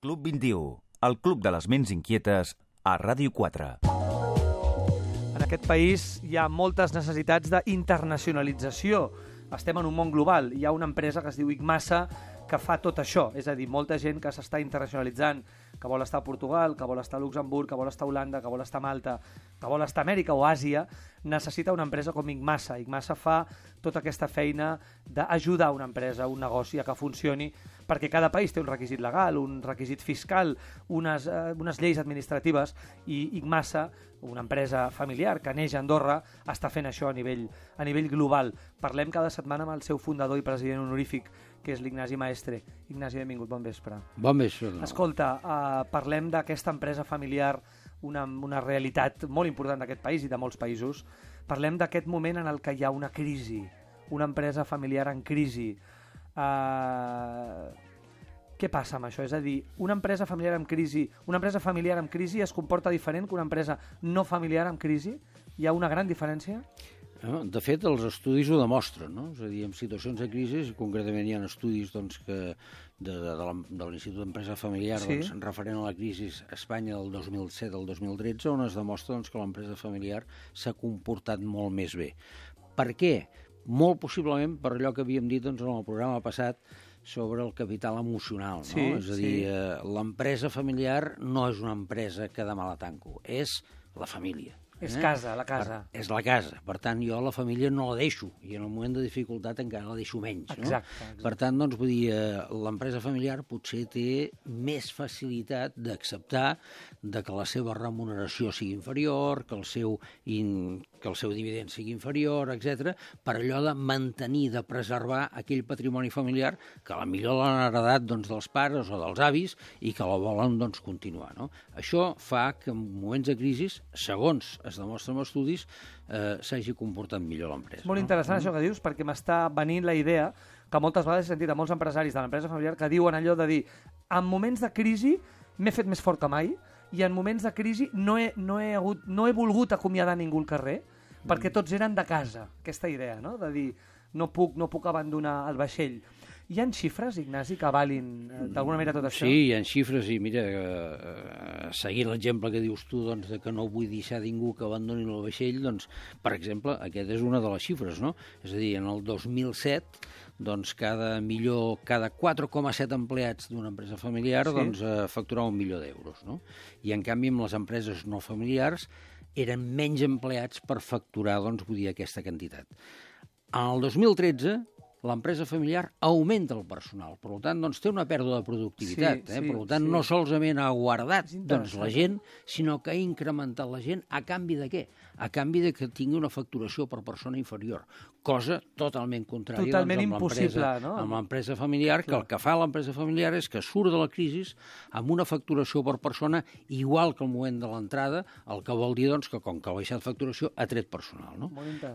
Club 21, el club de les ments inquietes, a Ràdio 4. En aquest país hi ha moltes necessitats d'internacionalització. Estem en un món global. Hi ha una empresa que es diu Igmassa que fa tot això. És a dir, molta gent que s'està internacionalitzant, que vol estar a Portugal, que vol estar a Luxemburg, que vol estar a Holanda, que vol estar a Malta, que vol estar a Amèrica o Àsia, necessita una empresa com Igmassa. Igmassa fa tota aquesta feina d'ajudar una empresa, un negoci a que funcioni, perquè cada país té un requisit legal, un requisit fiscal, unes, uh, unes lleis administratives, i Igmassa, una empresa familiar que neix a Andorra, està fent això a nivell, a nivell global. Parlem cada setmana amb el seu fundador i president honorífic, que és l'Ignasi Maestre. Ignasi, benvingut, bon vespre. Bon vespre. No. Escolta, uh, parlem d'aquesta empresa familiar una, una realitat molt important d'aquest país i de molts països. Parlem d'aquest moment en el que hi ha una crisi, una empresa familiar en crisi. Uh, què passa amb això? És a dir, una empresa familiar en crisi, una empresa familiar en crisi es comporta diferent que una empresa no familiar en crisi? Hi ha una gran diferència? De fet, els estudis ho demostren, no? És a dir, en situacions de crisi, i concretament hi ha estudis doncs, que de, de, de l'Institut d'Empresa Familiar sí. doncs, referent a la crisi a Espanya del 2007 al 2013, on es demostra doncs, que l'empresa familiar s'ha comportat molt més bé. Per què? Molt possiblement per allò que havíem dit doncs, en el programa passat, sobre el capital emocional, sí, no? És a dir, sí. Eh, l'empresa familiar no és una empresa que demà la tanco, és la família. És eh? casa, la casa. Per, és la casa. Per tant, jo la família no la deixo. I en el moment de dificultat encara la deixo menys. Exacte, no? exacte. Per tant, doncs, vull dir, eh, l'empresa familiar potser té més facilitat d'acceptar de que la seva remuneració sigui inferior, que el seu, in, que el seu dividend sigui inferior, etc, per allò de mantenir, de preservar aquell patrimoni familiar que la millor l'han heredat doncs, dels pares o dels avis i que la volen doncs, continuar. No? Això fa que en moments de crisi, segons es demostra amb estudis, eh, s'hagi comportat millor l'empresa. Molt no? interessant no? això que dius, perquè m'està venint la idea que moltes vegades he sentit a molts empresaris de l'empresa familiar que diuen allò de dir en moments de crisi m'he fet més fort que mai i en moments de crisi no he, no he, hagut, no he volgut acomiadar ningú al carrer mm. perquè tots eren de casa, aquesta idea, no? de dir no puc, no puc abandonar el vaixell hi ha xifres, Ignasi, que valin eh, d'alguna manera tot això? Sí, hi ha xifres i mira, eh, eh, seguint l'exemple que dius tu doncs, de que no vull deixar ningú que abandoni el vaixell, doncs, per exemple, aquesta és una de les xifres, no? És a dir, en el 2007 doncs cada millor, cada 4,7 empleats d'una empresa familiar sí. doncs, eh, facturava un milió d'euros. No? I en canvi amb les empreses no familiars eren menys empleats per facturar doncs, vull dir, aquesta quantitat. En el 2013 l'empresa familiar augmenta el personal. Per tant, doncs, té una pèrdua de productivitat. Sí, eh? sí, per tant, sí. no solament ha guardat doncs, la gent, sinó que ha incrementat la gent a canvi de què? A canvi de que tingui una facturació per persona inferior, cosa totalment contrària doncs, totalment doncs, amb impossible, no? amb l'empresa familiar, que el que fa l'empresa familiar és que surt de la crisi amb una facturació per persona igual que al moment de l'entrada, el que vol dir doncs, que com que ha baixat facturació, ha tret personal. No?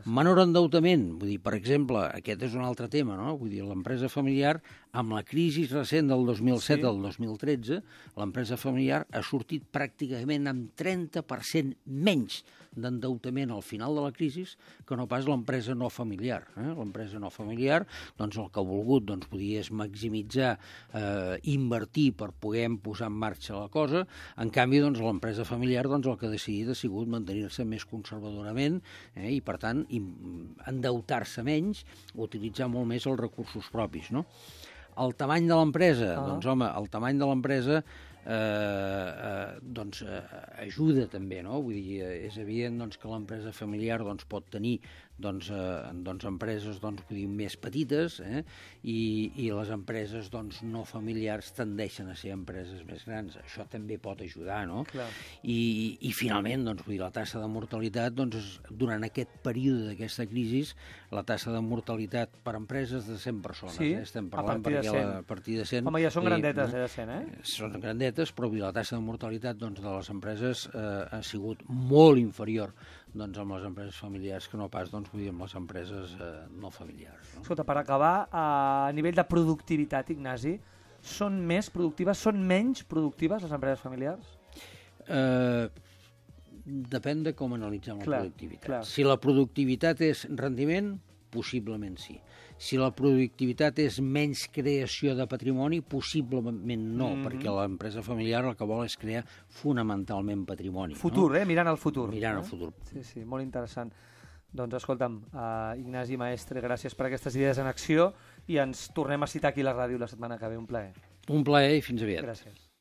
Menor endeutament, vull dir, per exemple, aquest és un altre tema, no? Vull dir, l'empresa familiar, amb la crisi recent del 2007 sí. al 2013, l'empresa familiar ha sortit pràcticament amb 30% menys d'endeutament al final de la crisi que no pas l'empresa no familiar. Eh? L'empresa no familiar, doncs el que ha volgut doncs, podia és maximitzar, eh, invertir per poder posar en marxa la cosa. En canvi, doncs, l'empresa familiar doncs, el que ha decidit ha sigut mantenir-se més conservadorament eh? i, per tant, endeutar-se menys, utilitzar molt molt més els recursos propis, no? El tamany de l'empresa, ah. doncs home, el tamany de l'empresa Eh, eh, doncs, eh, ajuda també, no? Vull dir, eh, és evident doncs, que l'empresa familiar doncs, pot tenir doncs, eh, doncs, empreses doncs, vull dir, més petites eh? I, i les empreses doncs, no familiars tendeixen a ser empreses més grans. Això també pot ajudar, no? Clar. I, I finalment, doncs, vull dir, la tassa de mortalitat, doncs, durant aquest període d'aquesta crisi, la tassa de mortalitat per empreses de 100 persones. Sí? Eh? Estem parlant a partir de 100. La, a partir de 100. Home, ja són grandetes, eh, de 100, eh? Són grandetes bestretes, però la taxa de mortalitat doncs, de les empreses eh, ha sigut molt inferior doncs, amb les empreses familiars que no pas doncs, vull dir, amb les empreses eh, no familiars. No? Escolta, per acabar, eh, a nivell de productivitat, Ignasi, són més productives, són menys productives les empreses familiars? Eh, depèn de com analitzem clar, la productivitat. Clar. Si la productivitat és rendiment, Possiblement sí. Si la productivitat és menys creació de patrimoni, possiblement no, mm -hmm. perquè l'empresa familiar el que vol és crear fonamentalment patrimoni. Futur, no? eh? Mirant al futur. Mirant eh? al futur. Sí, sí, molt interessant. Doncs escolta'm, uh, Ignasi Maestre, gràcies per aquestes idees en acció i ens tornem a citar aquí a la ràdio la setmana que ve. Un plaer. Un plaer i fins aviat. Gràcies.